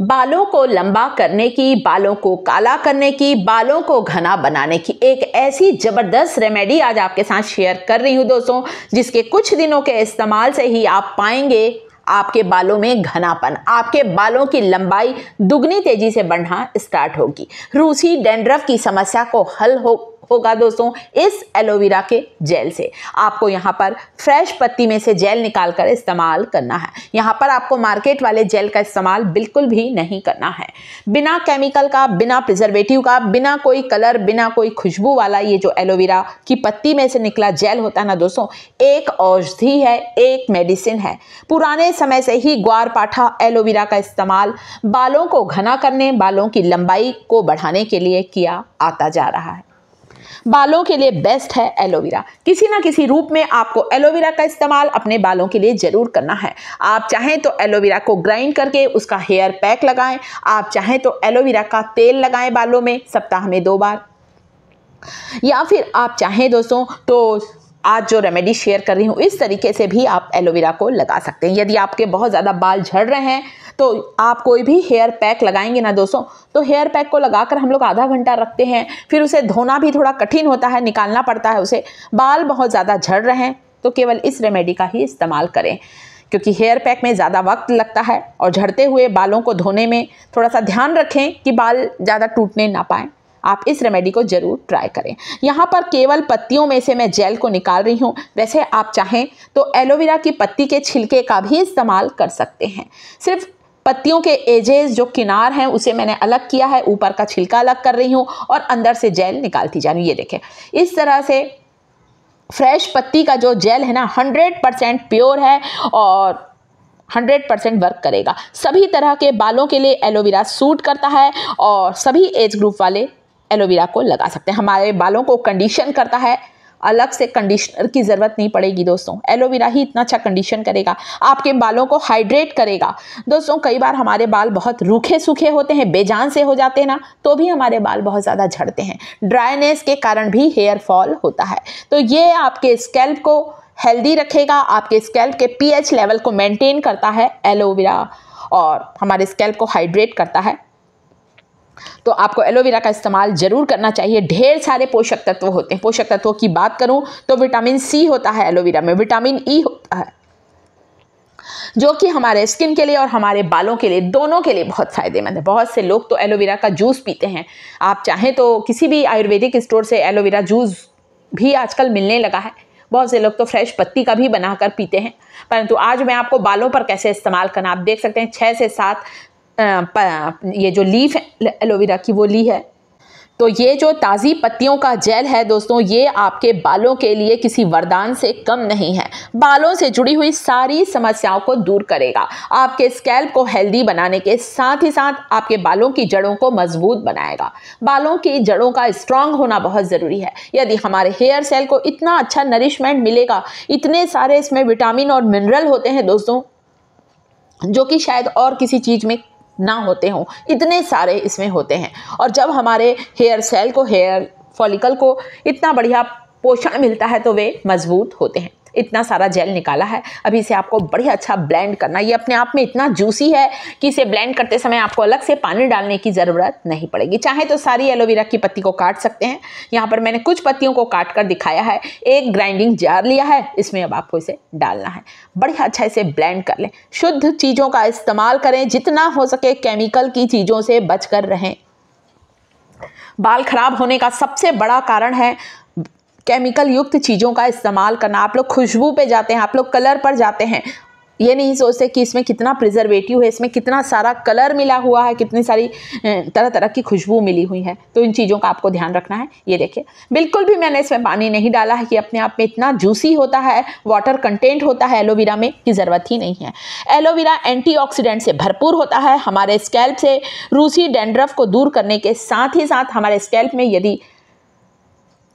बालों को लंबा करने की बालों को काला करने की बालों को घना बनाने की एक ऐसी ज़बरदस्त रेमेडी आज आपके साथ शेयर कर रही हूँ दोस्तों जिसके कुछ दिनों के इस्तेमाल से ही आप पाएंगे आपके बालों में घनापन आपके बालों की लंबाई दुगनी तेजी से बढ़ना स्टार्ट होगी रूसी डेंड्रफ की समस्या को हल हो होगा दोस्तों इस एलोवेरा के जेल से आपको यहाँ पर फ्रेश पत्ती में से जेल निकाल कर इस्तेमाल करना है यहाँ पर आपको मार्केट वाले जेल का इस्तेमाल बिल्कुल भी नहीं करना है बिना केमिकल का बिना प्रिजर्वेटिव का बिना कोई कलर बिना कोई खुशबू वाला ये जो एलोवेरा की पत्ती में से निकला जेल होता है ना दोस्तों एक औषधि है एक मेडिसिन है पुराने समय से ही ग्वार पाठा एलोवेरा का इस्तेमाल बालों को घना करने बालों की लंबाई को बढ़ाने के लिए किया आता जा रहा है बालों के लिए बेस्ट है एलोवेरा किसी ना किसी रूप में आपको एलोवेरा का इस्तेमाल अपने बालों के लिए ज़रूर करना है आप चाहें तो एलोवेरा को ग्राइंड करके उसका हेयर पैक लगाएं आप चाहें तो एलोवेरा का तेल लगाएं बालों में सप्ताह में दो बार या फिर आप चाहें दोस्तों तो आज जो रेमेडी शेयर कर रही हूँ इस तरीके से भी आप एलोवेरा को लगा सकते हैं यदि आपके बहुत ज़्यादा बाल झड़ रहे हैं तो आप कोई भी हेयर पैक लगाएंगे ना दोस्तों तो हेयर पैक को लगाकर हम लोग आधा घंटा रखते हैं फिर उसे धोना भी थोड़ा कठिन होता है निकालना पड़ता है उसे बाल बहुत ज़्यादा झड़ रहे हैं तो केवल इस रेमेडी का ही इस्तेमाल करें क्योंकि हेयर पैक में ज़्यादा वक्त लगता है और झड़ते हुए बालों को धोने में थोड़ा सा ध्यान रखें कि बाल ज़्यादा टूटने ना पाएँ आप इस रेमेडी को ज़रूर ट्राई करें यहाँ पर केवल पत्तियों में से मैं जेल को निकाल रही हूँ वैसे आप चाहें तो एलोवेरा की पत्ती के छिलके का भी इस्तेमाल कर सकते हैं सिर्फ पत्तियों के एजेस जो किनार हैं उसे मैंने अलग किया है ऊपर का छिलका अलग कर रही हूँ और अंदर से जेल निकालती जा रही हूँ ये देखें इस तरह से फ्रेश पत्ती का जो जेल है ना 100 परसेंट प्योर है और 100 परसेंट वर्क करेगा सभी तरह के बालों के लिए एलोवेरा सूट करता है और सभी एज ग्रुप वाले एलोवेरा को लगा सकते हैं हमारे बालों को कंडीशन करता है अलग से कंडीशनर की ज़रूरत नहीं पड़ेगी दोस्तों एलोवेरा ही इतना अच्छा कंडीशन करेगा आपके बालों को हाइड्रेट करेगा दोस्तों कई बार हमारे बाल बहुत रूखे सूखे होते हैं बेजान से हो जाते हैं ना तो भी हमारे बाल बहुत ज़्यादा झड़ते हैं ड्राइनेस के कारण भी हेयर फॉल होता है तो ये आपके स्कैल्प को हेल्दी रखेगा आपके स्कैल्प के पी लेवल को मेनटेन करता है एलोवेरा और हमारे स्कैल्प को हाइड्रेट करता है तो आपको एलोवेरा का इस्तेमाल ज़रूर करना चाहिए ढेर सारे पोषक तत्व होते हैं पोषक तत्वों की बात करूँ तो विटामिन सी होता है एलोवेरा में विटामिन ई e होता है जो कि हमारे स्किन के लिए और हमारे बालों के लिए दोनों के लिए बहुत फ़ायदेमंद है बहुत से लोग तो एलोवेरा का जूस पीते हैं आप चाहें तो किसी भी आयुर्वेदिक स्टोर से एलोवेरा जूस भी आजकल मिलने लगा है बहुत से लोग तो फ्रेश पत्ती का भी बनाकर पीते हैं परंतु आज मैं आपको बालों पर कैसे इस्तेमाल करना आप देख सकते हैं छः से सात ये जो लीफ एलोवेरा की वो ली है तो ये जो ताज़ी पत्तियों का जेल है दोस्तों ये आपके बालों के लिए किसी वरदान से कम नहीं है बालों से जुड़ी हुई सारी समस्याओं को दूर करेगा आपके स्कैल्प को हेल्दी बनाने के साथ ही साथ आपके बालों की जड़ों को मजबूत बनाएगा बालों की जड़ों का स्ट्रांग होना बहुत ज़रूरी है यदि हमारे हेयर सेल को इतना अच्छा नरिशमेंट मिलेगा इतने सारे इसमें विटामिन और मिनरल होते हैं दोस्तों जो कि शायद और किसी चीज़ में ना होते हों इतने सारे इसमें होते हैं और जब हमारे हेयर सेल को हेयर फॉलिकल को इतना बढ़िया पोषण मिलता है तो वे मजबूत होते हैं इतना सारा जेल निकाला है अभी इसे आपको बढ़िया अच्छा ब्लेंड करना ये अपने आप में इतना जूसी है कि इसे ब्लेंड करते समय आपको अलग से पानी डालने की ज़रूरत नहीं पड़ेगी चाहे तो सारी एलोवेरा की पत्ती को काट सकते हैं यहाँ पर मैंने कुछ पत्तियों को काट कर दिखाया है एक ग्राइंडिंग जार लिया है इसमें अब आपको इसे डालना है बढ़िया अच्छा इसे ब्लेंड कर लें शुद्ध चीज़ों का इस्तेमाल करें जितना हो सके केमिकल की चीज़ों से बच कर रहें बाल खराब होने का सबसे बड़ा कारण है केमिकल युक्त चीज़ों का इस्तेमाल करना आप लोग खुशबू पे जाते हैं आप लोग कलर पर जाते हैं ये नहीं सोचते कि इसमें कितना प्रिजर्वेटिव है इसमें कितना सारा कलर मिला हुआ है कितनी सारी तरह तरह की खुशबू मिली हुई है तो इन चीज़ों का आपको ध्यान रखना है ये देखिए बिल्कुल भी मैंने इसमें पानी नहीं डाला है कि अपने आप में इतना जूसी होता है वाटर कंटेंट होता है एलोवेरा में की ज़रूरत ही नहीं है एलोवेरा एंटी से भरपूर होता है हमारे स्कैल्प से रूसी डेंड्रफ को दूर करने के साथ ही साथ हमारे स्कैल्प में यदि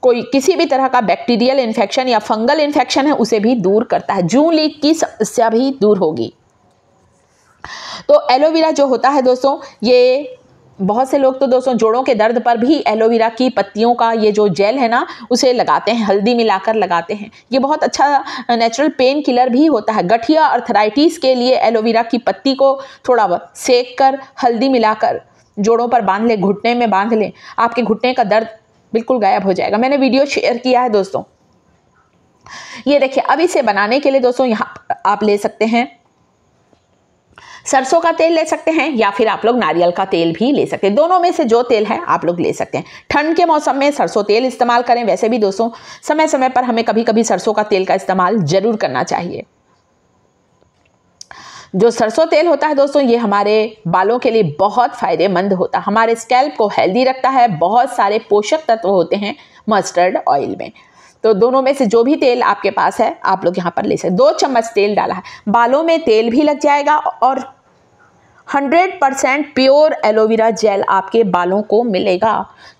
कोई किसी भी तरह का बैक्टीरियल इन्फेक्शन या फंगल इन्फेक्शन है उसे भी दूर करता है जू लीक की समस्या भी दूर होगी तो एलोवेरा जो होता है दोस्तों ये बहुत से लोग तो दोस्तों जोड़ों के दर्द पर भी एलोवेरा की पत्तियों का ये जो जेल है ना उसे लगाते हैं हल्दी मिलाकर लगाते हैं ये बहुत अच्छा नेचुरल पेन किलर भी होता है गठिया अर्थराइटिस के लिए एलोवेरा की पत्ती को थोड़ा सेक कर हल्दी मिलाकर जोड़ों पर बांध लें घुटने में बांध लें आपके घुटने का दर्द बिल्कुल गायब हो जाएगा मैंने वीडियो शेयर किया है दोस्तों ये देखिए अब इसे बनाने के लिए दोस्तों यहाँ आप ले सकते हैं सरसों का तेल ले सकते हैं या फिर आप लोग नारियल का तेल भी ले सकते हैं दोनों में से जो तेल है आप लोग ले सकते हैं ठंड के मौसम में सरसों तेल इस्तेमाल करें वैसे भी दोस्तों समय समय पर हमें कभी कभी सरसों का तेल का इस्तेमाल जरूर करना चाहिए जो सरसों तेल होता है दोस्तों ये हमारे बालों के लिए बहुत फ़ायदेमंद होता है हमारे स्कैल्प को हेल्दी रखता है बहुत सारे पोषक तत्व होते हैं मस्टर्ड ऑयल में तो दोनों में से जो भी तेल आपके पास है आप लोग यहाँ पर ले सकते दो चम्मच तेल डाला है बालों में तेल भी लग जाएगा और 100 परसेंट प्योर एलोवेरा जेल आपके बालों को मिलेगा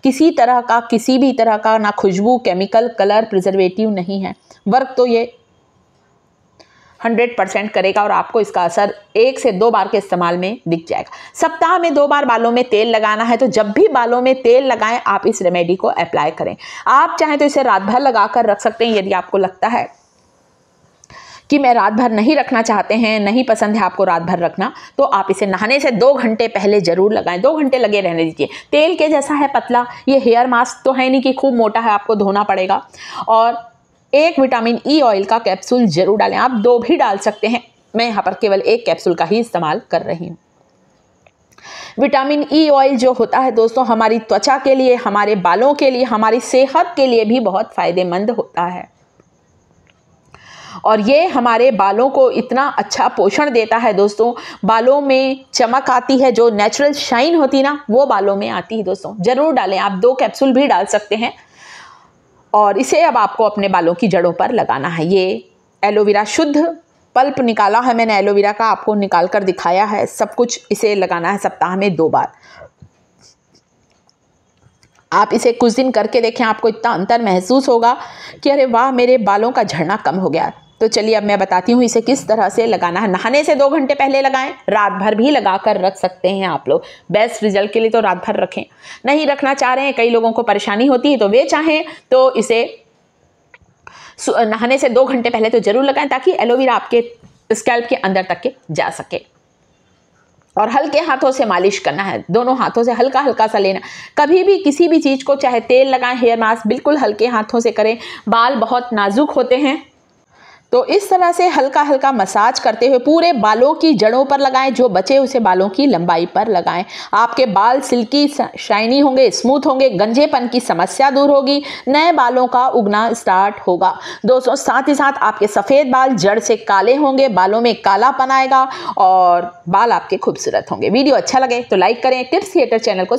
किसी तरह का किसी भी तरह का ना खुशबू केमिकल कलर प्रिजर्वेटिव नहीं है वर्क तो ये हंड्रेड परसेंट करेगा और आपको इसका असर एक से दो बार के इस्तेमाल में दिख जाएगा सप्ताह में दो बार बालों में तेल लगाना है तो जब भी बालों में तेल लगाएं आप इस रेमेडी को अप्लाई करें आप चाहें तो इसे रात भर लगा कर रख सकते हैं यदि आपको लगता है कि मैं रात भर नहीं रखना चाहते हैं नहीं पसंद है आपको रात भर रखना तो आप इसे नहाने से दो घंटे पहले ज़रूर लगाएं दो घंटे लगे रहने दीजिए तेल के जैसा है पतला ये हेयर मास्क तो है नहीं कि खूब मोटा है आपको धोना पड़ेगा और एक विटामिन ई e ऑयल का कैप्सूल जरूर डालें आप दो भी डाल सकते हैं मैं यहाँ पर केवल एक कैप्सूल का ही इस्तेमाल कर रही हूँ विटामिन ई e ऑयल जो होता है दोस्तों हमारी त्वचा के लिए हमारे बालों के लिए हमारी सेहत के लिए भी बहुत फ़ायदेमंद होता है और ये हमारे बालों को इतना अच्छा पोषण देता है दोस्तों बालों में चमक आती है जो नेचुरल शाइन होती ना वो बालों में आती है दोस्तों ज़रूर डालें आप दो कैप्सूल भी डाल सकते हैं और इसे अब आपको अपने बालों की जड़ों पर लगाना है ये एलोवेरा शुद्ध पल्प निकाला है मैंने एलोवेरा का आपको निकाल कर दिखाया है सब कुछ इसे लगाना है सप्ताह में दो बार आप इसे कुछ दिन करके देखें आपको इतना अंतर महसूस होगा कि अरे वाह मेरे बालों का झड़ना कम हो गया तो चलिए अब मैं बताती हूँ इसे किस तरह से लगाना है नहाने से दो घंटे पहले लगाएं रात भर भी लगा कर रख सकते हैं आप लोग बेस्ट रिजल्ट के लिए तो रात भर रखें नहीं रखना चाह रहे हैं कई लोगों को परेशानी होती है तो वे चाहें तो इसे नहाने से दो घंटे पहले तो ज़रूर लगाएं ताकि एलोवेरा आपके स्कैल्प के अंदर तक के जा सके और हल्के हाथों से मालिश करना है दोनों हाथों से हल्का हल्का सा लेना कभी भी किसी भी चीज़ को चाहे तेल लगाएं हेयर मास्क बिल्कुल हल्के हाथों से करें बाल बहुत नाजुक होते हैं तो इस तरह से हल्का हल्का मसाज करते हुए पूरे बालों की जड़ों पर लगाएं जो बचे उसे बालों की लंबाई पर लगाएं आपके बाल सिल्की शाइनी होंगे स्मूथ होंगे गंजेपन की समस्या दूर होगी नए बालों का उगना स्टार्ट होगा दोस्तों साथ ही साथ आपके सफ़ेद बाल जड़ से काले होंगे बालों में कालापन आएगा और बाल आपके खूबसूरत होंगे वीडियो अच्छा लगे तो लाइक करें टिप्स थिएटर चैनल को